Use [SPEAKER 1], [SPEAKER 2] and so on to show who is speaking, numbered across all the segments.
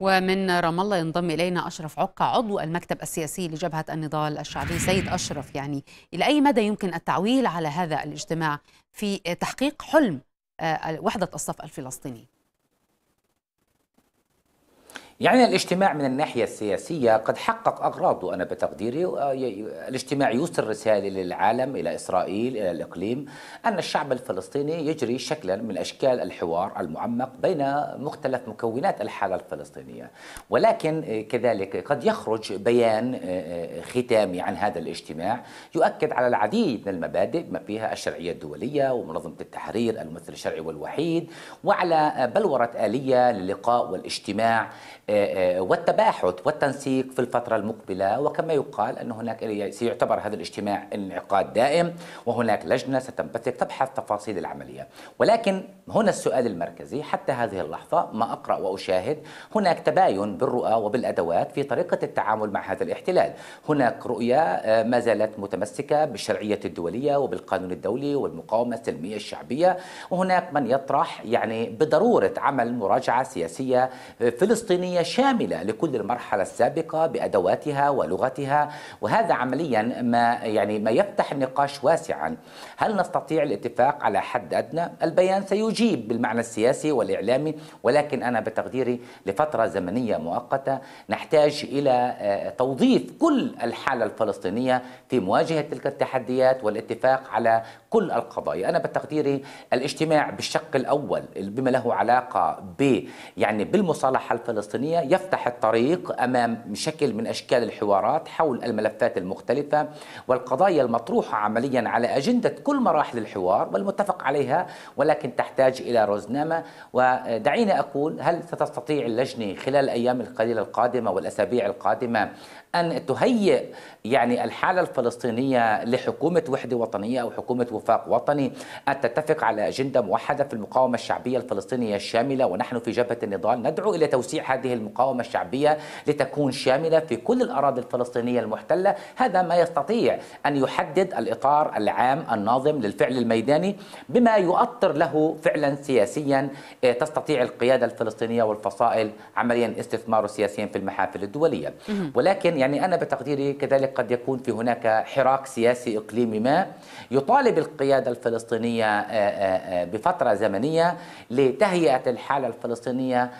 [SPEAKER 1] ومن رام الله ينضم الينا اشرف عقه عضو المكتب السياسي لجبهه النضال الشعبي سيد اشرف يعني الى اي مدى يمكن التعويل على هذا الاجتماع في تحقيق حلم آه، وحده الصف الفلسطيني
[SPEAKER 2] يعني الاجتماع من الناحية السياسية قد حقق أغراضه أنا بتقديري آه، الاجتماع يوصل رسالة للعالم إلى إسرائيل إلى الإقليم أن الشعب الفلسطيني يجري شكلا من أشكال الحوار المعمق بين مختلف مكونات الحالة الفلسطينية ولكن آه، كذلك قد يخرج بيان آه، ختامي عن هذا الاجتماع يؤكد على العديد من المبادئ ما فيها الشرعية الدولية ومنظمة التحرير الممثل الشرعي والوحيد وعلى بلورة آلية للقاء والاجتماع آه، آه، والتباحث والتنسيق في الفترة المقبلة وكما يقال أن هناك سيعتبر هذا الاجتماع انعقاد دائم وهناك لجنة ستنبثق تبحث تفاصيل العملية ولكن هنا السؤال المركزي حتى هذه اللحظة ما أقرأ وأشاهد هناك تباين بالرؤى وبالأدوات في طريقة التعامل مع هذا الاحتلال هناك رؤية آه، ما زالت متمسكة بالشرعية الدولية وبالقانون الدولي والمقاومة السلمية الشعبية وهناك من يطرح يعني بضرورة عمل مراجعة سياسية فلسطينية تعليمية شاملة لكل المرحلة السابقة بأدواتها ولغتها وهذا عمليا ما يعني ما يفتح النقاش واسعا هل نستطيع الاتفاق على حد أدنى البيان سيجيب بالمعنى السياسي والإعلامي ولكن أنا بتقديري لفترة زمنية مؤقتة نحتاج إلى آه، توظيف كل الحالة الفلسطينية في مواجهة تلك التحديات والاتفاق على كل القضايا أنا بتقديري الاجتماع بالشق الأول بما له علاقة ب يعني بالمصالحة الفلسطينية العالمية يفتح الطريق أمام شكل من أشكال الحوارات حول الملفات المختلفة والقضايا المطروحة عمليا على أجندة كل مراحل الحوار والمتفق عليها ولكن تحتاج إلى روزنامة ودعيني أقول هل ستستطيع اللجنة خلال الأيام القليلة القادمة والأسابيع القادمة أن تهيئ يعني الحالة الفلسطينية لحكومة وحدة وطنية أو حكومة وفاق وطني أن تتفق على أجندة موحدة في المقاومة الشعبية الفلسطينية الشاملة ونحن في جبهة النضال ندعو إلى توسيع هذه المقاومة الشعبية لتكون شاملة في كل الأراضي الفلسطينية المحتلة هذا ما يستطيع أن يحدد الإطار العام الناظم للفعل الميداني بما يؤطر له فعلا سياسيا إيه، تستطيع القيادة الفلسطينية والفصائل عمليا استثماره سياسيا في المحافل الدولية ولكن يعني أنا بتقديري كذلك قد يكون في هناك حراك سياسي إقليمي ما يطالب القيادة الفلسطينية آه، آه، آه، بفترة زمنية لتهيئة الحالة الفلسطينية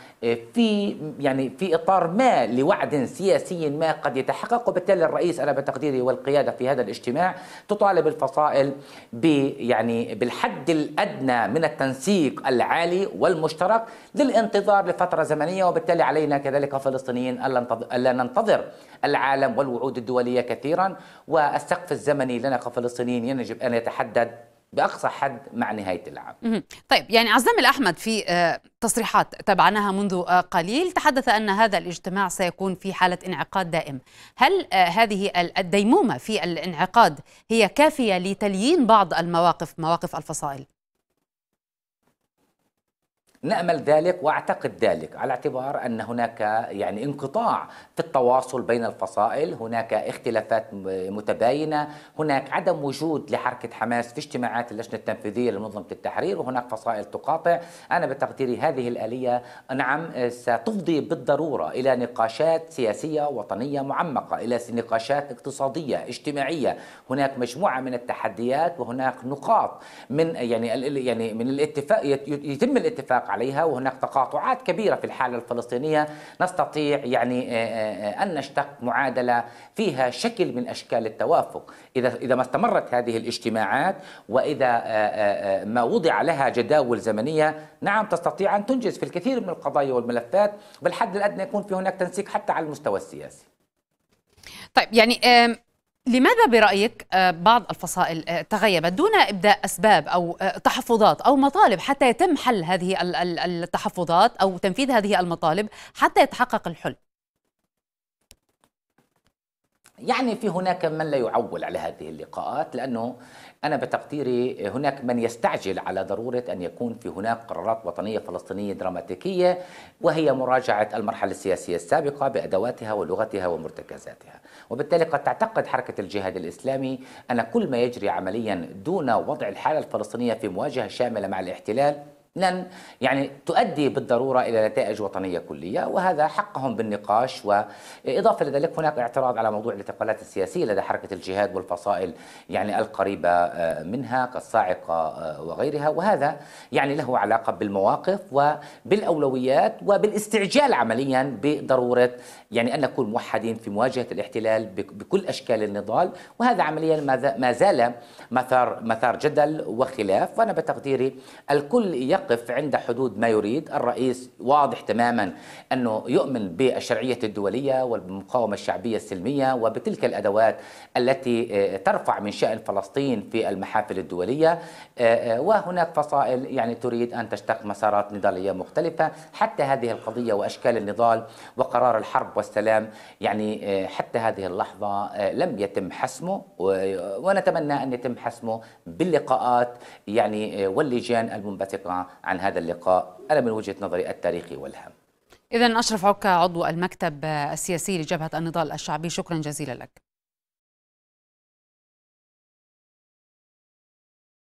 [SPEAKER 2] في يعني في إطار ما لوعد سياسي ما قد يتحقق وبالتالي الرئيس أنا بتقديري والقيادة في هذا الاجتماع تطالب الفصائل ب يعني بالحد الأدنى من التنسيق العالي والمشترك للانتظار لفترة زمنية وبالتالي علينا كذلك فلسطينيين ألا ننتظر العالم والوعود الدولية كثيرا والسقف الزمني لنا كفلسطينيين يجب أن يتحدد باقصى حد مع نهايه العام.
[SPEAKER 1] طيب يعني عزام الاحمد في آه، تصريحات تبعناها منذ آه، قليل تحدث ان هذا الاجتماع سيكون في حاله انعقاد دائم، هل آه، هذه الديمومه في الانعقاد هي كافيه لتليين بعض المواقف مواقف الفصائل؟
[SPEAKER 2] نامل ذلك واعتقد ذلك على اعتبار ان هناك يعني انقطاع في التواصل بين الفصائل، هناك اختلافات متباينه، هناك عدم وجود لحركه حماس في اجتماعات اللجنه التنفيذيه لمنظمه التحرير وهناك فصائل تقاطع، انا بتقديري هذه الاليه نعم ستفضي بالضروره الى نقاشات سياسيه وطنيه معمقه، الى نقاشات اقتصاديه، اجتماعيه، هناك مجموعه من التحديات وهناك نقاط من يعني يعني من الاتفاق يتم الاتفاق عليها وهناك تقاطعات كبيرة في الحالة الفلسطينية نستطيع يعني آه، آه، آه، أن نشتق معادلة فيها شكل من أشكال التوافق إذا إذا ما استمرت هذه الاجتماعات وإذا ما وضع لها جداول زمنية نعم تستطيع أن تنجز في الكثير من القضايا والملفات بالحد الأدنى يكون في هناك تنسيق حتى على المستوى السياسي
[SPEAKER 1] طيب يعني لماذا برأيك آه، بعض الفصائل آه، تغيبت دون إبداء أسباب أو آه، تحفظات أو مطالب حتى يتم حل هذه التحفظات أو تنفيذ هذه المطالب حتى يتحقق الحل؟
[SPEAKER 2] يعني في هناك من لا يعول على هذه اللقاءات لانه انا بتقديري هناك من يستعجل على ضروره ان يكون في هناك قرارات وطنيه فلسطينيه دراماتيكيه وهي مراجعه المرحله السياسيه السابقه بادواتها ولغتها ومرتكزاتها، وبالتالي قد تعتقد حركه الجهاد الاسلامي ان كل ما يجري عمليا دون وضع الحاله الفلسطينيه في مواجهه شامله مع الاحتلال لن يعني تؤدي بالضرورة إلى نتائج وطنية كلية وهذا حقهم بالنقاش وإضافة لذلك هناك اعتراض على موضوع الانتقالات السياسية لدى حركة الجهاد والفصائل يعني القريبة آه، منها كالصاعقة آه، وغيرها وهذا يعني له علاقة بالمواقف وبالأولويات وبالاستعجال عمليا بضرورة يعني أن نكون موحدين في مواجهة الاحتلال بكل أشكال النضال وهذا عمليا ما زال مثار مثار جدل وخلاف وأنا بتقديري الكل يق يقف عند حدود ما يريد الرئيس واضح تماما أنه يؤمن بالشرعية الدولية والمقاومة الشعبية السلمية وبتلك الأدوات التي آه، ترفع من شأن فلسطين في المحافل الدولية آه، آه، وهناك فصائل يعني تريد أن تشتق مسارات نضالية مختلفة حتى هذه القضية وأشكال النضال وقرار الحرب والسلام يعني حتى هذه اللحظة لم يتم حسمه ونتمنى أن يتم حسمه باللقاءات يعني واللجان المنبثقة عن هذا اللقاء أنا من وجهة نظري التاريخي والهام
[SPEAKER 1] إذا أشرف عكا عضو المكتب السياسي لجبهة النضال الشعبي شكرا جزيلا لك